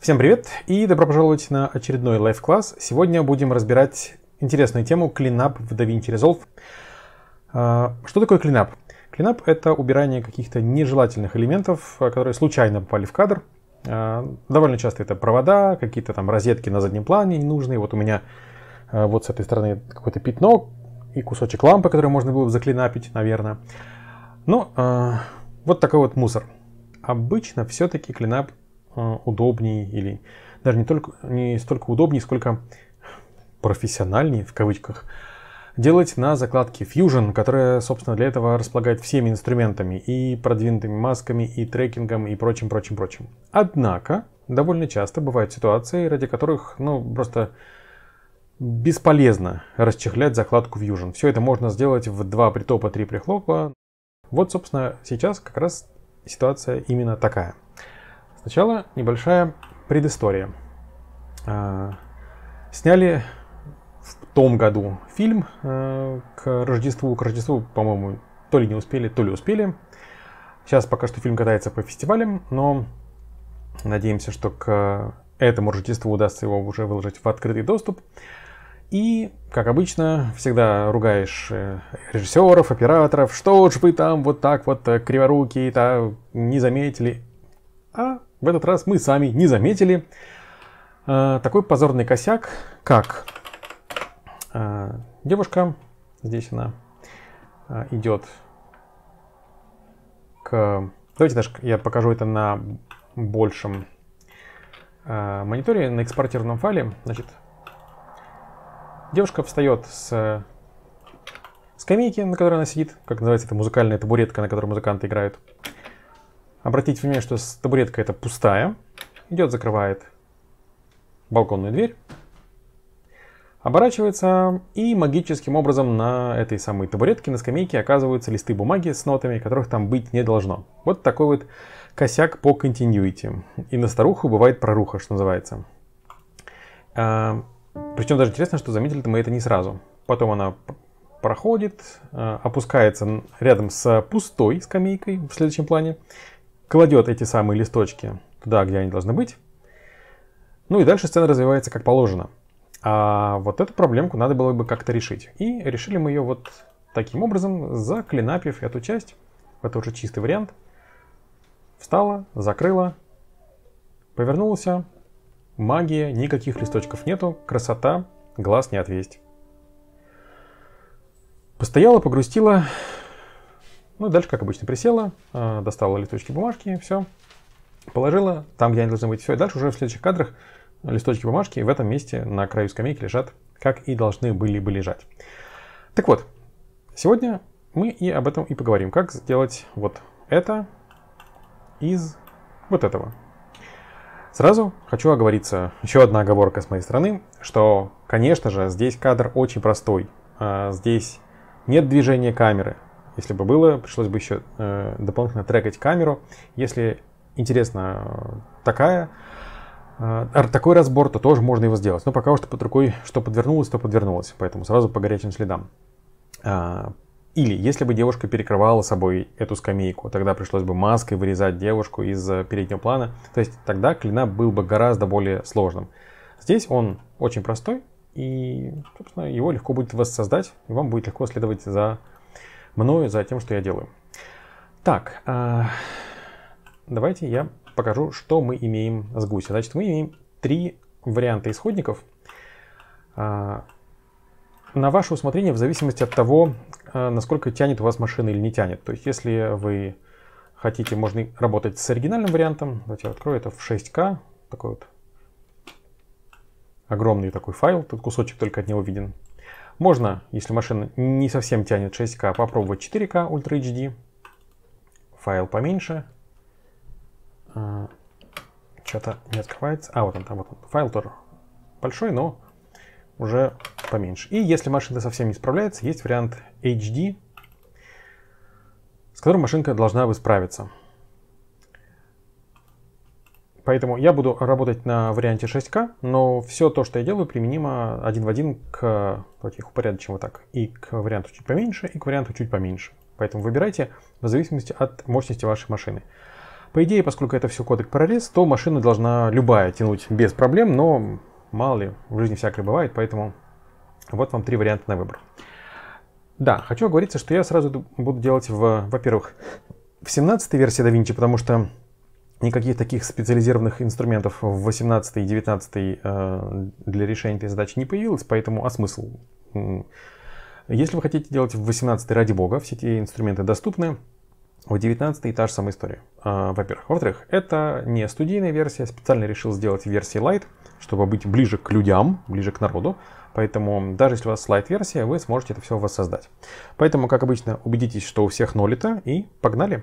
Всем привет и добро пожаловать на очередной лайв-класс. Сегодня будем разбирать интересную тему клинап в DaVinci Resolve. А, что такое клинап? Клинап — это убирание каких-то нежелательных элементов, а, которые случайно попали в кадр. А, довольно часто это провода, какие-то там розетки на заднем плане ненужные. Вот у меня вот с этой стороны какое-то пятно и кусочек лампы, который можно было бы заклинапить, наверное. Но ну, вот такой вот мусор. Обычно все-таки клинап Э, удобнее или даже не, только, не столько удобнее, сколько профессиональнее в кавычках делать на закладке Fusion, которая, собственно, для этого располагает всеми инструментами и продвинутыми масками, и трекингом, и прочим, прочим, прочим. Однако, довольно часто бывают ситуации, ради которых, ну, просто бесполезно расчехлять закладку Fusion. Все это можно сделать в два притопа, три прихлопа. Вот, собственно, сейчас как раз ситуация именно такая. Сначала небольшая предыстория. А, сняли в том году фильм а, к Рождеству. К Рождеству, по-моему, то ли не успели, то ли успели. Сейчас пока что фильм катается по фестивалям, но надеемся, что к этому Рождеству удастся его уже выложить в открытый доступ. И, как обычно, всегда ругаешь э, режиссеров, операторов, что ж вы там вот так вот э, криворукие-то не заметили. А в этот раз мы сами не заметили э, такой позорный косяк, как э, девушка, здесь она э, идет к... Давайте даже я покажу это на большем э, мониторе, на экспортированном файле. Значит, девушка встает с скамейки, на которой она сидит, как называется, это музыкальная табуретка, на которой музыканты играют. Обратить внимание, что табуретка эта пустая. Идет, закрывает балконную дверь. Оборачивается и магическим образом на этой самой табуретке, на скамейке оказываются листы бумаги с нотами, которых там быть не должно. Вот такой вот косяк по continuity. И на старуху бывает проруха, что называется. А, причем даже интересно, что заметили мы это не сразу. Потом она проходит, а, опускается рядом с пустой скамейкой в следующем плане кладет эти самые листочки туда, где они должны быть. Ну и дальше сцена развивается как положено. А вот эту проблемку надо было бы как-то решить. И решили мы ее вот таким образом, заклинапив эту часть. Это уже чистый вариант. Встала, закрыла, повернулся. Магия, никаких листочков нету, красота, глаз не отвесть. Постояла, погрустила, ну, дальше, как обычно, присела, э, достала листочки бумажки, все, положила там, где они должны быть, все. И дальше уже в следующих кадрах листочки бумажки в этом месте на краю скамейки лежат, как и должны были бы лежать. Так вот, сегодня мы и об этом и поговорим. Как сделать вот это из вот этого. Сразу хочу оговориться, еще одна оговорка с моей стороны, что, конечно же, здесь кадр очень простой. А, здесь нет движения камеры, если бы было, пришлось бы еще э, дополнительно трекать камеру. Если интересно э, такая, э, такой разбор, то тоже можно его сделать. Но пока что под рукой что подвернулось, то подвернулось. Поэтому сразу по горячим следам. А, или если бы девушка перекрывала собой эту скамейку, тогда пришлось бы маской вырезать девушку из э, переднего плана. То есть тогда клина был бы гораздо более сложным. Здесь он очень простой, и, собственно, его легко будет воссоздать, и вам будет легко следовать за мною за тем, что я делаю. Так, а, давайте я покажу, что мы имеем с гуся. Значит, мы имеем три варианта исходников а, на ваше усмотрение в зависимости от того, а, насколько тянет у вас машина или не тянет. То есть, если вы хотите, можно работать с оригинальным вариантом. Давайте я открою это в 6К, такой вот огромный такой файл, тут кусочек только от него виден. Можно, если машина не совсем тянет 6К, попробовать 4К Ultra HD. Файл поменьше. А, Что-то не открывается. А, вот он там, вот он. Файл тоже большой, но уже поменьше. И если машина совсем не справляется, есть вариант HD, с которым машинка должна бы справиться. Поэтому я буду работать на варианте 6К, но все то, что я делаю, применимо один в один к... Давайте их упорядочим вот так. И к варианту чуть поменьше, и к варианту чуть поменьше. Поэтому выбирайте в зависимости от мощности вашей машины. По идее, поскольку это все кодек прорез, то машина должна любая тянуть без проблем, но мало ли, в жизни всякое бывает, поэтому вот вам три варианта на выбор. Да, хочу оговориться, что я сразу буду делать, в, во-первых, в 17-й версии DaVinci, потому что никаких таких специализированных инструментов в 18 и 19 э, для решения этой задачи не появилось, поэтому а смысл? Если вы хотите делать в 18 ради бога, все эти инструменты доступны, в 19 та же самая история, а, во-первых. Во-вторых, это не студийная версия, специально решил сделать версии Lite, чтобы быть ближе к людям, ближе к народу, поэтому даже если у вас Lite-версия, вы сможете это все воссоздать. Поэтому, как обычно, убедитесь, что у всех нолито, и погнали!